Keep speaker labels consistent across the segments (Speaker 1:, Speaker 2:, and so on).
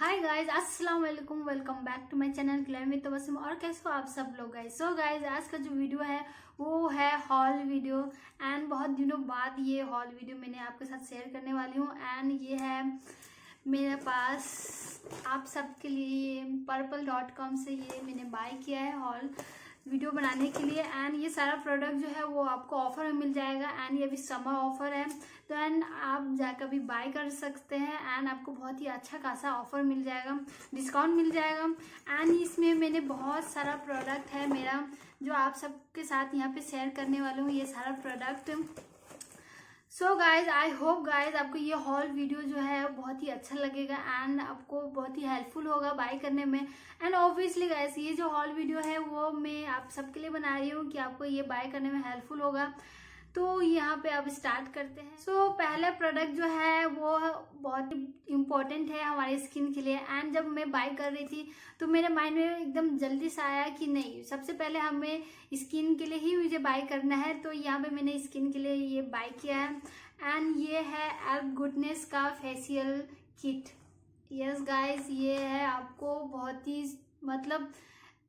Speaker 1: हाय guys अस्सलाम वालेकुम welcome back to my channel glam with Tabassum और कैसे हो आप सब लोग गाइज सो गाइज आज का जो वीडियो है वो है हॉल वीडियो एंड बहुत दिनों बाद ये हॉल वीडियो मैंने आपके साथ शेयर करने वाली हूँ एंड ये है मेरे पास आप सबके लिए पर्पल डॉट कॉम से ये मैंने बाय किया है हॉल वीडियो बनाने के लिए एंड ये सारा प्रोडक्ट जो है वो आपको ऑफर में मिल जाएगा एंड ये अभी समर ऑफर है तो एंड आप जाकर भी बाय कर सकते हैं एंड आपको बहुत ही अच्छा खासा ऑफर मिल जाएगा डिस्काउंट मिल जाएगा एंड इसमें मैंने बहुत सारा प्रोडक्ट है मेरा जो आप सबके साथ यहाँ पे शेयर करने वाला हूँ ये सारा product so guys I hope guys आपको ये हॉल वीडियो जो है बहुत ही अच्छा लगेगा एंड आपको बहुत ही हेल्पफुल होगा बाय करने में एंड ऑब्वियसली गाइज ये जो हॉल वीडियो है वो मैं आप सबके लिए बना रही हूँ कि आपको ये बाय करने में हेल्पफुल होगा तो यहाँ पे अब स्टार्ट करते हैं सो so, पहला प्रोडक्ट जो है वो बहुत इम्पोर्टेंट है हमारे स्किन के लिए एंड जब मैं बाय कर रही थी तो मेरे माइंड में एकदम जल्दी से आया कि नहीं सबसे पहले हमें स्किन के लिए ही मुझे बाय करना है तो यहाँ पे मैंने स्किन के लिए ये बाय किया है एंड ये है एल्प गुडनेस का फेसियल किट यस गाइस ये है आपको बहुत ही मतलब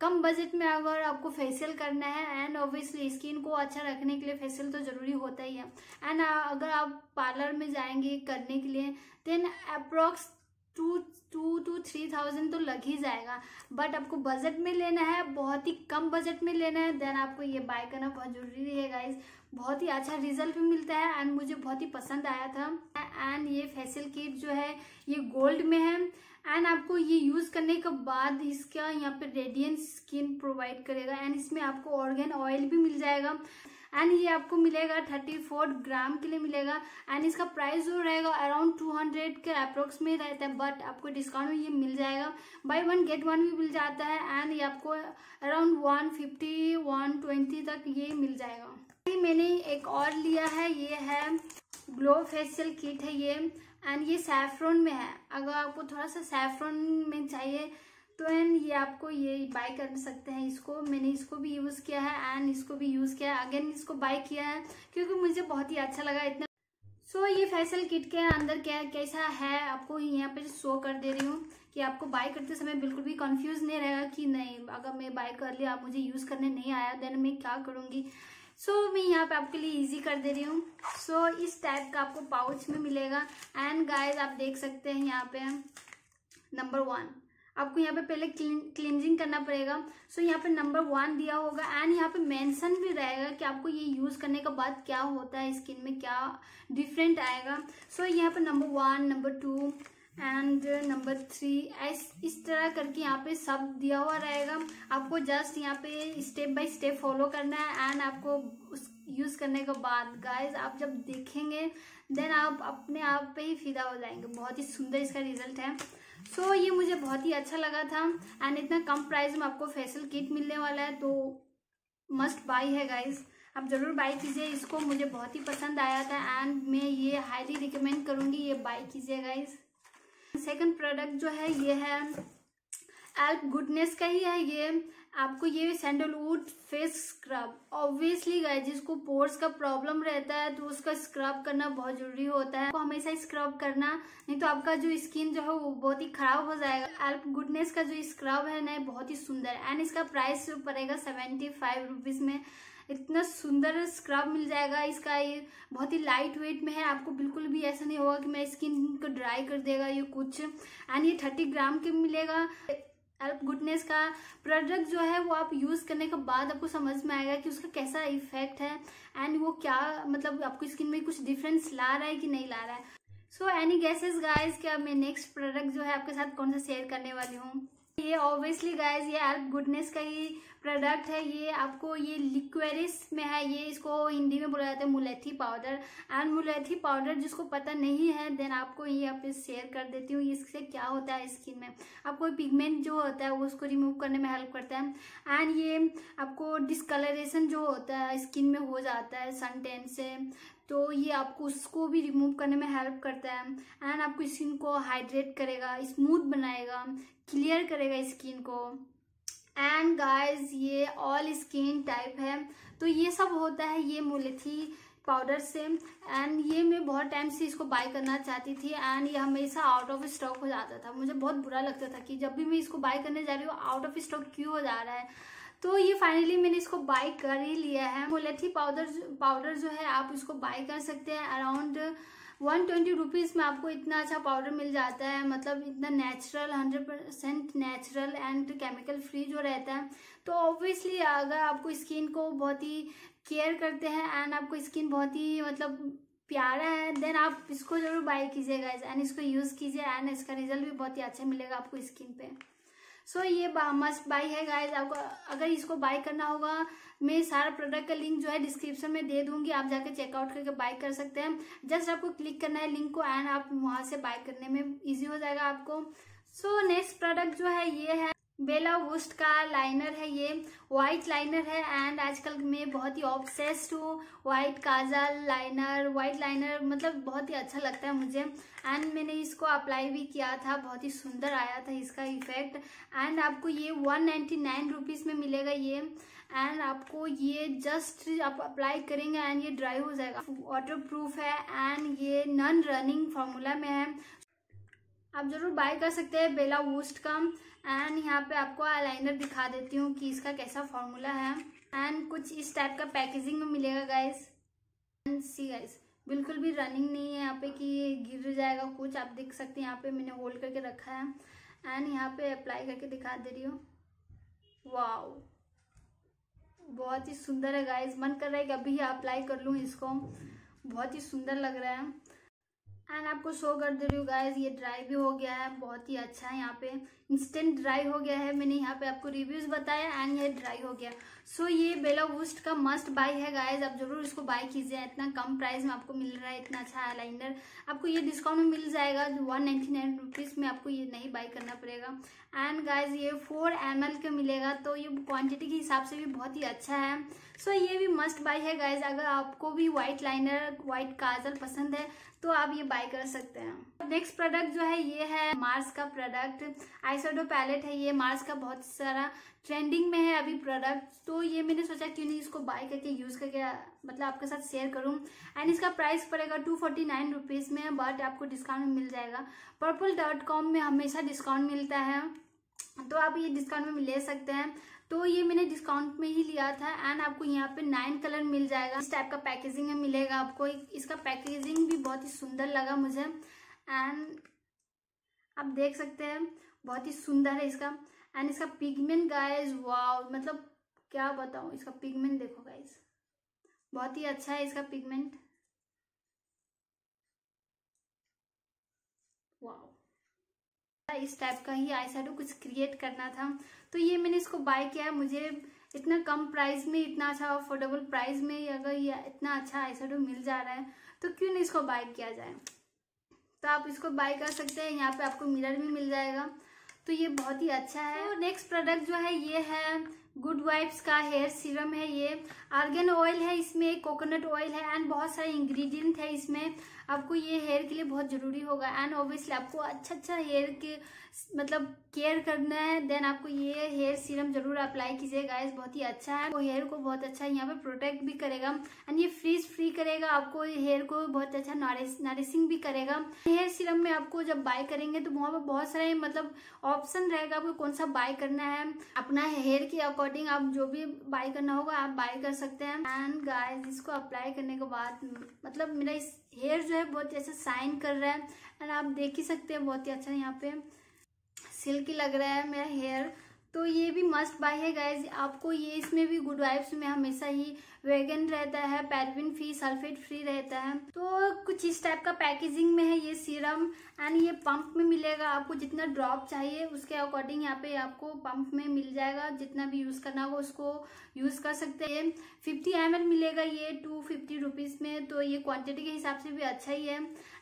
Speaker 1: कम बजट में अगर आपको फेशियल करना है एंड ऑब्वियसली स्किन को अच्छा रखने के लिए फेशियल तो ज़रूरी होता ही है एंड uh, अगर आप पार्लर में जाएंगे करने के लिए then approx two two two three thousand तो लग ही जाएगा बट आपको बजट में लेना है बहुत ही कम बजट में लेना है देन आपको ये बाय करना बहुत ज़रूरी रहेगा इस बहुत ही अच्छा रिजल्ट भी मिलता है एंड मुझे बहुत ही पसंद आया था एंड ये फेशियल किट जो है ये गोल्ड में है एंड आपको ये यूज़ करने के बाद इसका यहाँ पे रेडियंस स्किन प्रोवाइड करेगा एंड इसमें आपको ऑर्गेन ऑयल भी मिल जाएगा एंड ये आपको मिलेगा थर्टी फोर ग्राम के लिए मिलेगा एंड इसका प्राइस जो रहेगा अराउंड टू हंड्रेड के अप्रोक्स में रहता है बट आपको डिस्काउंट में ये मिल जाएगा बाई वन गेट वन भी मिल जाता है एंड ये आपको around one fifty one twenty तक ये मिल जाएगा मैंने एक और लिया है ये है ग्लो फेशियल किट है ये एंड ये सैफ्रॉन में है अगर आपको थोड़ा सा सैफ्रॉन में चाहिए तो एंड ये आपको ये बाय कर सकते हैं इसको मैंने इसको भी यूज़ किया है एंड इसको भी यूज़ किया है अगेन इसको बाय किया है क्योंकि मुझे बहुत ही अच्छा लगा इतना सो so, ये फैसल किट के अंदर क्या कैसा है आपको यहाँ पर शो कर दे रही हूँ कि आपको बाय करते समय बिल्कुल भी कंफ्यूज नहीं रहेगा कि नहीं अगर मैं बाय कर लिया आप मुझे यूज़ करने नहीं आया देन मैं क्या करूँगी सो so, मैं यहाँ पे आपके लिए इजी कर दे रही हूँ सो so, इस टाइप का आपको पाउच में मिलेगा एंड गाइस आप देख सकते हैं यहाँ पे नंबर वन आपको यहाँ पे पहले क्लिनजिंग करना पड़ेगा सो so, यहाँ पे नंबर वन दिया होगा एंड यहाँ पे मेंशन भी रहेगा कि आपको ये यूज़ करने के बाद क्या होता है स्किन में क्या डिफरेंट आएगा सो so, यहाँ पे number one number two and number three ऐस इस तरह करके यहाँ पे सब दिया हुआ रहेगा आपको जस्ट यहाँ पे स्टेप बाय स्टेप फॉलो करना है एंड आपको उस यूज़ करने के बाद गाइस आप जब देखेंगे देन आप अपने आप पे ही फिदा हो जाएंगे बहुत ही सुंदर इसका रिजल्ट है सो so, ये मुझे बहुत ही अच्छा लगा था एंड इतना कम प्राइस में आपको फेशियल किट मिलने वाला है तो मस्ट बाई है गाइज़ आप ज़रूर बाई कीजिए इसको मुझे बहुत ही पसंद आया था एंड मैं ये हाईली रिकमेंड करूँगी ये बाई कीजिए गाइज़ सेकंड प्रोडक्ट जो है ये है एल्प गुडनेस का ही है ये आपको ये सैंडलवुड फेस स्क्रब ऑब्वियसली गए जिसको पोर्स का प्रॉब्लम रहता है तो उसका स्क्रब करना बहुत जरूरी होता है तो हमेशा स्क्रब करना नहीं तो आपका जो स्किन जो है वो बहुत ही खराब हो जाएगा एल्प गुडनेस का जो स्क्रब है ना बहुत ही सुंदर एंड इसका प्राइस पड़ेगा सेवेंटी फाइव रुपीज में इतना सुंदर स्क्रब मिल जाएगा इसका ये बहुत ही लाइट वेट में है आपको बिल्कुल भी ऐसा नहीं होगा कि मैं स्किन को ड्राई कर देगा ये कुछ एंड ये थर्टी ग्राम के मिलेगा एल्प गुडनेस का प्रोडक्ट जो है वो आप यूज़ करने के बाद आपको समझ में आएगा कि उसका कैसा इफेक्ट है एंड वो क्या मतलब आपकी स्किन में कुछ डिफरेंस ला रहा है कि नहीं ला रहा है सो एनी गैसेस गाइज क्या मैं नेक्स्ट प्रोडक्ट जो है आपके साथ कौन सा शेयर करने वाली हूँ ये ऑब्वियसली गाइज ये एल्प गुडनेस का ही प्रोडक्ट है ये आपको ये लिक्वेरिस में है ये इसको हिंदी में बोला जाता है मुलैथी पाउडर एंड मुलैथी पाउडर जिसको पता नहीं है देन आपको ये आप शेयर कर देती हूँ इससे क्या होता है स्किन में आपको पिगमेंट जो होता है उसको रिमूव करने में हेल्प करता है एंड ये आपको डिसकलरेशन जो होता है स्किन में हो जाता है सन टेन से तो ये आपको उसको भी रिमूव करने में हेल्प करता है एंड आपकी स्किन को हाइड्रेट करेगा स्मूथ बनाएगा क्लियर करेगा स्किन को एंड गाइस ये ऑल स्किन टाइप है तो ये सब होता है ये मोलेथी पाउडर से एंड ये मैं बहुत टाइम से इसको बाय करना चाहती थी एंड ये हमेशा आउट ऑफ स्टॉक हो जाता था मुझे बहुत बुरा लगता था कि जब भी मैं इसको बाय करने जा रही हूँ आउट ऑफ स्टॉक क्यों हो जा रहा है तो ये फाइनली मैंने इसको बाई कर ही लिया है मोलेथी पाउडर पाउडर जो है आप इसको बाई कर सकते हैं अराउंड वन ट्वेंटी रुपीज़ में आपको इतना अच्छा पाउडर मिल जाता है मतलब इतना natural hundred percent natural and chemical free जो रहता है तो ऑब्वियसली अगर आपको स्किन को बहुत ही केयर करते हैं एंड आपको स्किन बहुत ही मतलब प्यारा है देन आप इसको जरूर बाई कीजिएगा एंड इसको यूज़ कीजिए एंड इसका रिजल्ट भी बहुत ही अच्छा मिलेगा आपको स्किन पर सो ये मस्ट बाई है गाइज आपको अगर इसको बाई करना होगा मैं सारा प्रोडक्ट का लिंक जो है डिस्क्रिप्शन में दे दूंगी आप जाकर चेकआउट करके बाई कर सकते हैं जस्ट आपको क्लिक करना है लिंक को एंड आप वहाँ से बाय करने में ईजी हो जाएगा आपको सो नेक्स्ट प्रोडक्ट जो है ये है बेला वुस्ट का लाइनर है ये वाइट लाइनर है एंड आजकल मैं बहुत ही ऑब्सेस्ड हूँ white kajal liner white liner मतलब बहुत ही अच्छा लगता है मुझे एंड मैंने इसको अप्लाई भी किया था बहुत ही सुंदर आया था इसका इफेक्ट एंड आपको ये वन नाइन्टी नाइन रुपीज़ में मिलेगा ये एंड आपको ये जस्ट आप अप्लाई करेंगे एंड ये ड्राई हो जाएगा वाटर प्रूफ है एंड ये नॉन रनिंग फार्मूला में है आप ज़रूर बाय कर सकते हैं बेला वोस्ट का एंड यहाँ पे आपको आईलाइनर दिखा देती हूँ कि इसका कैसा फॉर्मूला है एंड कुछ इस टाइप का पैकेजिंग में मिलेगा गाइस एंड सी गाइस बिल्कुल भी रनिंग नहीं है यहाँ पे कि ये गिर जाएगा कुछ आप देख सकते हैं यहाँ पे मैंने होल्ड करके रखा है एंड यहाँ पे अप्लाई करके दिखा दे रही हूँ वाओ बहुत ही सुंदर है गाइस मन कर रहा है कि अभी अप्लाई कर लूँ इसको बहुत ही सुंदर लग रहा है एंड आपको शो कर दे रही हूँ गाइज ये ड्राई भी हो गया है बहुत ही अच्छा है यहाँ पे इंस्टेंट ड्राई हो गया है मैंने यहाँ पे आपको रिव्यूज बताया एंड ये ड्राई हो गया सो so, ये बेला वूस्ट का मस्ट बाय है गाइज आप जरूर इसको बाय कीजिए इतना कम प्राइस में आपको मिल रहा है इतना अच्छा आईलाइनर आपको ये डिस्काउंट में मिल जाएगा वन नाइन्टी नाइन रुपीज़ में आपको ये नहीं बाय करना पड़ेगा एंड गाइज ये फोर एम एल का मिलेगा तो ये क्वान्टिटी के हिसाब से भी बहुत ही अच्छा है सो so, ये भी मस्ट बाय है गाइज अगर आपको भी वाइट लाइनर वाइट काजल पसंद है तो आप ये बाय कर सकते हैं नेक्स्ट प्रोडक्ट जो है ये है मार्स का प्रोडक्ट आई आईसेडो पैलेट है ये मार्स का बहुत सारा ट्रेंडिंग में है अभी प्रोडक्ट तो ये मैंने सोचा क्यों नहीं इसको बाय करके यूज़ करके मतलब आपके साथ शेयर करूँ एंड इसका प्राइस पड़ेगा टू फोर्टी नाइन रुपीज़ में बट आपको डिस्काउंट मिल जाएगा पर्पल डॉट कॉम में हमेशा डिस्काउंट मिलता है तो आप ये डिस्काउंट में ले सकते हैं तो ये मैंने डिस्काउंट में ही लिया था एंड आपको यहाँ पे नाइन कलर मिल जाएगा इस टाइप का पैकेजिंग में मिलेगा आपको इसका पैकेजिंग भी बहुत ही सुंदर लगा मुझे एंड आप देख सकते हैं बहुत ही सुंदर है इसका एंड इसका पिगमेंट गाइज वाव मतलब क्या बताऊँ इसका पिगमेंट देखो गाइज बहुत ही अच्छा है इसका पिगमेंट वाओ इस टाइप का ही आई शेडो कुछ क्रिएट करना था तो ये मैंने इसको बाय किया है मुझे इतना कम प्राइस में इतना अच्छा अफोर्डेबल प्राइस में अगर ये इतना अच्छा आई शेडो मिल जा रहा है तो क्यों नहीं इसको बाय किया जाए तो आप इसको बाय कर सकते हैं यहाँ पे आपको मिरर भी मिल जाएगा तो ये बहुत ही अच्छा है और नेक्स्ट प्रोडक्ट जो है ये है गुड वाइब्स का हेयर सीरम है ये आर्गन ऑयल है इसमें कोकोनट ऑयल है एंड बहुत सारे इंग्रेडिएंट है इसमें आपको ये हेयर के लिए बहुत ज़रूरी होगा एंड ऑब्वियसली आपको अच्छा अच्छा हेयर के मतलब केयर करना है देन आपको ये हेयर सीरम जरूर अप्लाई कीजिए गाइस बहुत ही अच्छा है वो हेयर को बहुत अच्छा यहाँ पे प्रोटेक्ट भी करेगा एंड ये फ्रीज फ्री करेगा आपको हेयर को बहुत अच्छा नारिशिंग भी करेगा हेयर सीरम में आपको जब बाय करेंगे तो वहाँ पर बहुत सारे मतलब ऑप्शन रहेगा आपको कौन सा बाय करना है अपना हेयर के अकॉर्डिंग आप जो भी बाय करना होगा आप बाय कर सकते हैं एंड गाइस इसको अप्लाई करने के बाद मतलब मेरा इस हेयर जो है बहुत ही अच्छा साइन कर रहा है एंड आप देख ही सकते हैं बहुत ही अच्छा यहाँ पे सिल्की लग रहा है मेरा हेयर तो ये भी मस्ट बाय है गाइज आपको ये इसमें भी गुड वाइब्स में हमेशा ही वेगन रहता है पैरविन फ्री सल्फेट फ्री रहता है तो कुछ इस टाइप का पैकेजिंग में है ये सीरम एंड ये पंप में मिलेगा आपको जितना ड्रॉप चाहिए उसके अकॉर्डिंग यहाँ पे आपको पंप में मिल जाएगा जितना भी यूज़ करना होगा उसको यूज़ कर सकते हैं फिफ्टी एम मिलेगा ये टू फिफ्टी रुपीज़ में तो ये क्वान्टिटी के हिसाब से भी अच्छा ही है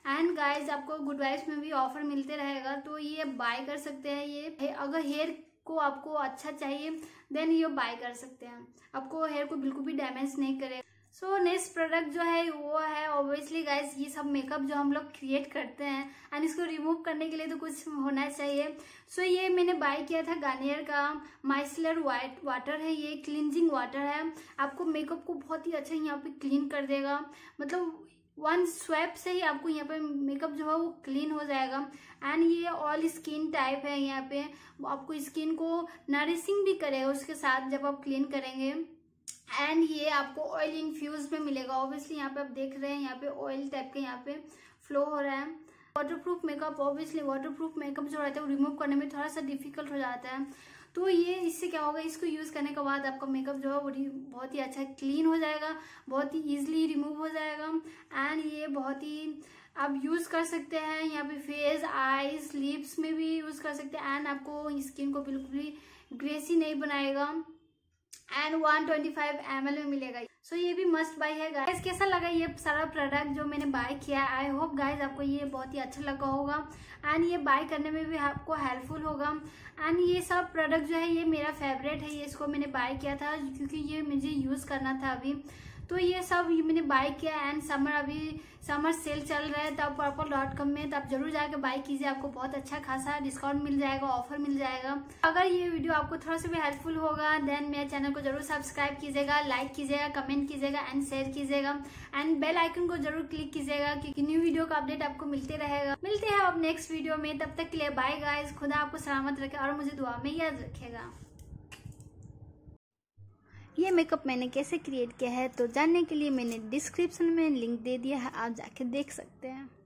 Speaker 1: एंड गाइज आपको गुड वाइब्स में भी ऑफर मिलते रहेगा तो ये बाय कर सकते हैं ये अगर हेयर को आपको अच्छा चाहिए देन ये बाय कर सकते हैं आपको हेयर को बिल्कुल भी डैमेज नहीं करे सो नेक्स्ट प्रोडक्ट जो है वो है ऑब्वियसली गाइस ये सब मेकअप जो हम लोग क्रिएट करते हैं एंड इसको रिमूव करने के लिए तो कुछ होना चाहिए सो so, ये मैंने बाय किया था गार्नियर का माइसलर वाइट वाटर है ये क्लिनजिंग वाटर है आपको मेकअप को बहुत ही अच्छा यहाँ पे क्लीन कर देगा मतलब वन स्वेप से ही आपको यहाँ पे मेकअप जो है वो क्लीन हो जाएगा एंड ये ऑल स्किन टाइप है यहाँ पे आपको स्किन को नरिशिंग भी करेगा उसके साथ जब आप क्लीन करेंगे एंड ये आपको ऑयल इन्फ्यूज में मिलेगा ऑब्वियसली यहाँ पे आप देख रहे हैं यहाँ पे ऑयल टाइप के यहाँ पे फ्लो हो रहा है waterproof makeup obviously waterproof makeup जो रहता है वो रिमूव करने में थोड़ा सा डिफिकल्ट हो जाता है तो ये इससे क्या होगा इसको यूज़ करने के बाद आपका मेकअप जो है वो बहुत ही अच्छा क्लीन हो जाएगा बहुत ही ईजिली रिमूव हो एंड ये बहुत ही आप यूज़ कर सकते हैं यहाँ पे फेस आईज लिप्स में भी यूज़ कर सकते हैं एंड आपको स्किन को बिल्कुल भी ग्रेसी नहीं बनाएगा एंड 125 ट्वेंटी फाइव में मिलेगा सो so, ये भी मस्ट बाय है गाइस कैसा लगा ये सारा प्रोडक्ट जो मैंने बाय किया है आई होप गाइस आपको ये बहुत ही अच्छा लगा होगा एंड ये बाय करने में भी आपको हेल्पफुल होगा एंड ये सब प्रोडक्ट जो है ये मेरा फेवरेट है ये इसको मैंने बाय किया था क्योंकि ये मुझे यूज़ करना था अभी तो ये सब ये मैंने बाय किया एंड समर अभी समर सेल चल रहा है तो आप पर्पल डॉट कॉम में तो आप जरूर जाकर बाय कीजिए आपको बहुत अच्छा खासा डिस्काउंट मिल जाएगा ऑफर मिल जाएगा अगर ये वीडियो आपको थोड़ा सा भी हेल्पफुल होगा देन मेरे चैनल को जरूर सब्सक्राइब कीजिएगा लाइक कीजिएगा कमेंट कीजिएगा एंड शेयर कीजिएगा एंड बेल आइकन को जरूर क्लिक कीजिएगा क्योंकि न्यू वीडियो का अपडेट आपको मिलते रहेगा मिलते हैं आप नेक्स्ट वीडियो में तब तक के लिए बाय गाइज खुदा आपको सलामत रखे और मुझे दुआ में याद रखेगा ये मेकअप मैंने कैसे क्रिएट किया है तो जानने के लिए मैंने डिस्क्रिप्शन में लिंक दे दिया है आप जाके देख सकते हैं